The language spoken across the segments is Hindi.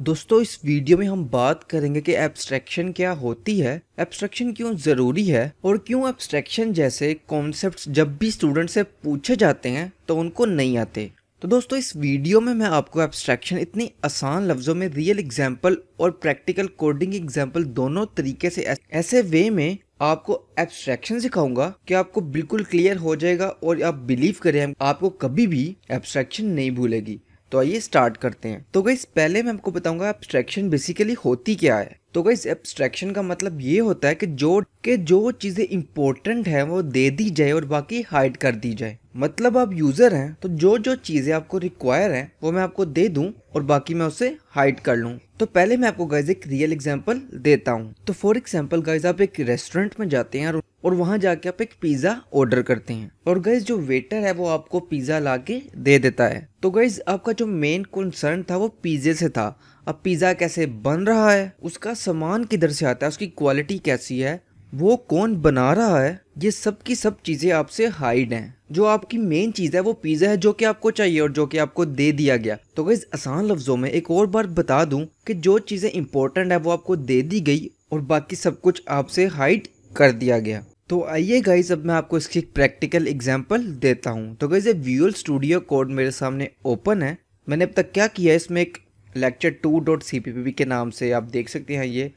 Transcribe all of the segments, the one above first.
दोस्तों इस वीडियो में हम बात करेंगे कि एब्स्ट्रैक्शन क्या होती है एब्स्ट्रैक्शन क्यों ज़रूरी है और क्यों एब्स्ट्रैक्शन जैसे कॉन्सेप्ट्स जब भी स्टूडेंट से पूछे जाते हैं तो उनको नहीं आते तो दोस्तों इस वीडियो में मैं आपको एब्स्ट्रैक्शन इतनी आसान लफ्ज़ों में रियल एग्जाम्पल और प्रैक्टिकल कोडिंग एग्जाम्पल दोनों तरीके से ऐसे वे में आपको एब्स्ट्रैक्शन सिखाऊंगा कि आपको बिल्कुल क्लियर हो जाएगा और आप बिलीव करें आपको कभी भी एब्स्ट्रैक्शन नहीं भूलेगी तो आइए स्टार्ट करते हैं तो गई पहले मैं आपको बताऊंगा एब्स्ट्रैक्शन बेसिकली होती क्या है तो गई एब्स्ट्रैक्शन का मतलब ये होता है कि जो के जो चीज़ें इंपॉर्टेंट हैं वो दे दी जाए और बाकी हाइड कर दी जाए मतलब आप यूज़र हैं तो जो जो चीज़ें आपको रिक्वायर हैं वो मैं आपको दे दूं और बाकी मैं उसे हाइड कर लूँ तो पहले मैं आपको गाइज एक रियल एग्जाम्पल देता हूँ तो फॉर एग्जाम्पल गाइज आप एक रेस्टोरेंट में जाते हैं और वहाँ जाके आप एक पिज़्ज़ा ऑर्डर करते हैं और गाइज जो वेटर है वो आपको पिज़्ज़ा ला के दे देता है तो गाइज आपका जो मेन कंसर्न था वो पिज़्ज़े से था अब पिज़्ज़ा कैसे बन रहा है उसका सामान किधर से आता है उसकी क्वालिटी कैसी है वो कौन बना रहा है ये सब की सब चीज़ें आपसे हाइड हैं जो आपकी मेन चीज़ है वो पिज़्ज़ा है जो कि आपको चाहिए और जो कि आपको दे दिया गया तो गई आसान लफ्ज़ों में एक और बार बता दूं कि जो चीज़ें इंपॉर्टेंट है वो आपको दे दी गई और बाकी सब कुछ आपसे हाइड कर दिया गया तो आइए गाइज अब मैं आपको इसकी प्रैक्टिकल एग्जाम्पल देता हूँ तो गई व्यूअल स्टूडियो कोड मेरे सामने ओपन है मैंने अब तक क्या किया है इसमें एक lecture two dot C P P के नाम से आप देख सकते हैं ये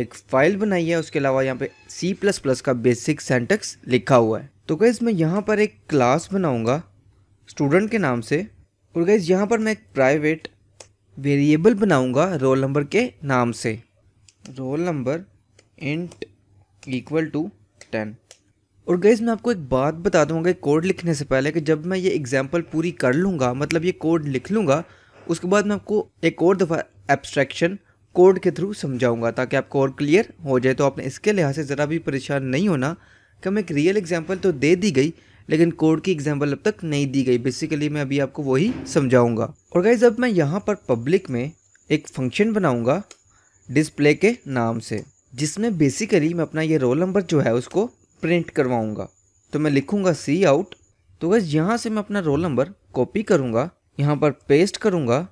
एक फाइल बनाई है उसके अलावा यहाँ पे सी प्लस प्लस का बेसिक सेंटेक्स लिखा हुआ है तो गैस मैं यहाँ पर एक क्लास बनाऊँगा स्टूडेंट के नाम से और गैस यहाँ पर मैं एक प्राइवेट वेरिएबल बनाऊँगा रोल नंबर के नाम से roll number int equal to ten और गैस मैं आपको एक बात बता दूँगा कोड लिखने से पहले कि जब मैं ये एग्जाम्पल पूरी कर लूँगा मतलब ये कोड लिख लूँगा उसके बाद मैं आपको एक और दफ़ा एब्स्ट्रैक्शन कोड के थ्रू समझाऊंगा ताकि आपको और क्लियर हो जाए तो आपने इसके लिहाज से ज़रा भी परेशान नहीं होना कि हमें एक रियल एग्जाम्पल तो दे दी गई लेकिन कोड की एग्जाम्पल अब तक नहीं दी गई बेसिकली मैं अभी आपको वही समझाऊंगा और गाइज अब मैं यहाँ पर पब्लिक में एक फंक्शन बनाऊँगा डिस्प्ले के नाम से जिसमें बेसिकली मैं अपना ये रोल नंबर जो है उसको प्रिंट करवाऊँगा तो मैं लिखूँगा सी आउट तो बस यहाँ से मैं अपना रोल नंबर कॉपी करूँगा यहाँ पर पेस्ट करूँगा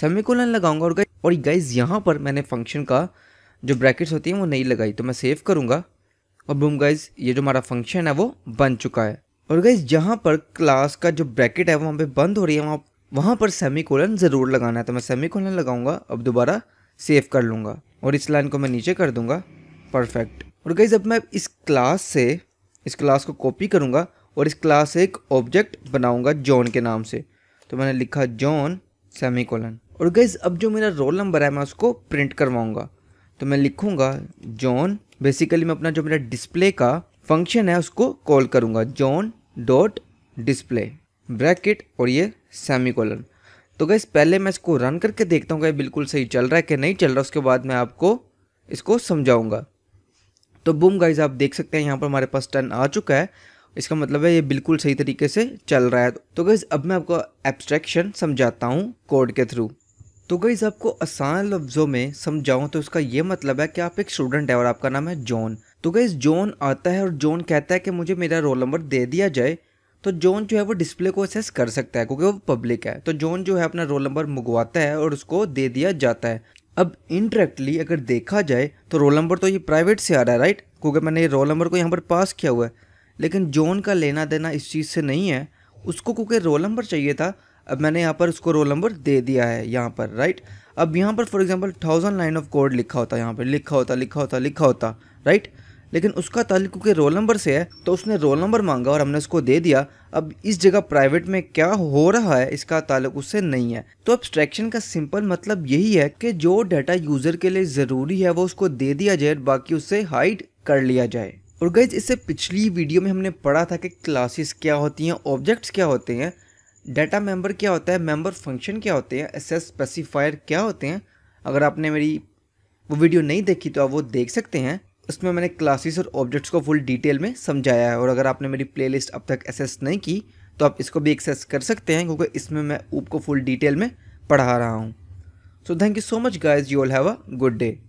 सेमिकोलन लगाऊंगा और गाइज और गाइज यहाँ पर मैंने फंक्शन का जो ब्रैकेट्स होती हैं वो नहीं लगाई तो मैं सेव करूँगा और बूम गाइज ये जो हमारा फंक्शन है वो बन चुका है और गाइज जहाँ पर क्लास का जो ब्रैकेट है वहाँ पे बंद हो रही है वहाँ वहाँ पर सेमी कोलन ज़रूर लगाना है तो मैं सेमी कोलन लगाऊंगा अब दोबारा सेव कर लूँगा और इस लाइन को मैं नीचे कर दूँगा परफेक्ट और गाइज अब मैं इस क्लास से इस क्लास को कॉपी करूँगा और इस क्लास से एक ऑब्जेक्ट बनाऊँगा जॉन के नाम से तो मैंने लिखा जॉन सेमी कोलन और गैस अब जो मेरा रोल नंबर है मैं उसको प्रिंट करवाऊँगा तो मैं लिखूँगा जॉन बेसिकली मैं अपना जो मेरा डिस्प्ले का फंक्शन है उसको कॉल करूँगा जॉन डॉट डिस्प्ले ब्रैकेट और ये सेमी कॉलन तो गैस पहले मैं इसको रन करके देखता हूँ कि बिल्कुल सही चल रहा है कि नहीं चल रहा उसके बाद मैं आपको इसको समझाऊँगा तो बूम गाइज आप देख सकते हैं यहाँ पर हमारे पास टर्न आ चुका है इसका मतलब है ये बिल्कुल सही तरीके से चल रहा है तो गैस अब मैं आपको एब्स्ट्रैक्शन समझाता हूँ कोड के थ्रू तो गई आपको आसान लफ्ज़ों में समझाऊँ तो उसका ये मतलब है कि आप एक स्टूडेंट है और आपका नाम है जॉन तो गई जॉन आता है और जॉन कहता है कि मुझे मेरा रोल नंबर दे दिया जाए तो जॉन जो है वो डिस्प्ले को असेस कर सकता है क्योंकि वो पब्लिक है तो जॉन जो है अपना रोल नंबर मंगवाता है और उसको दे दिया जाता है अब इनडायरेक्टली अगर देखा जाए तो रोल नंबर तो ये प्राइवेट से आ रहा है राइट क्योंकि मैंने ये रोल नंबर को यहाँ पर पास किया हुआ है लेकिन जॉन का लेना देना इस चीज़ से नहीं है उसको क्योंकि रोल नंबर चाहिए था अब मैंने यहाँ पर उसको रोल नंबर दे दिया है यहाँ पर राइट अब यहाँ पर for example thousand line of code लिखा होता है यहाँ पर लिखा होता लिखा होता लिखा होता राइट लेकिन उसका ताल्लुक क्योंकि रोल नंबर से है तो उसने रोल नंबर मांगा और हमने उसको दे दिया अब इस जगह प्राइवेट में क्या हो रहा है इसका ताल्लुक उससे नहीं है तो एब्स्ट्रैक्शन का सिंपल मतलब यही है कि जो डाटा यूज़र के लिए ज़रूरी है वो उसको दे दिया जाए बाकी उससे हाइड कर लिया जाए और गैज इससे पिछली वीडियो में हमने पढ़ा था कि क्लासेस क्या होती हैं ऑब्जेक्ट्स क्या होते हैं डाटा मेंबर क्या होता है मेंबर फंक्शन क्या होते हैं एसेस स्पेसिफायर क्या होते हैं अगर आपने मेरी वो वीडियो नहीं देखी तो आप वो देख सकते हैं उसमें मैंने क्लासेस और ऑब्जेक्ट्स को फुल डिटेल में समझाया है और अगर आपने मेरी प्लेलिस्ट अब तक एसेस नहीं की तो आप इसको भी एक्सेस कर सकते हैं क्योंकि इसमें मैं ऊप को फुल डिटेल में पढ़ा रहा हूँ so thank you so much guys you all have a good day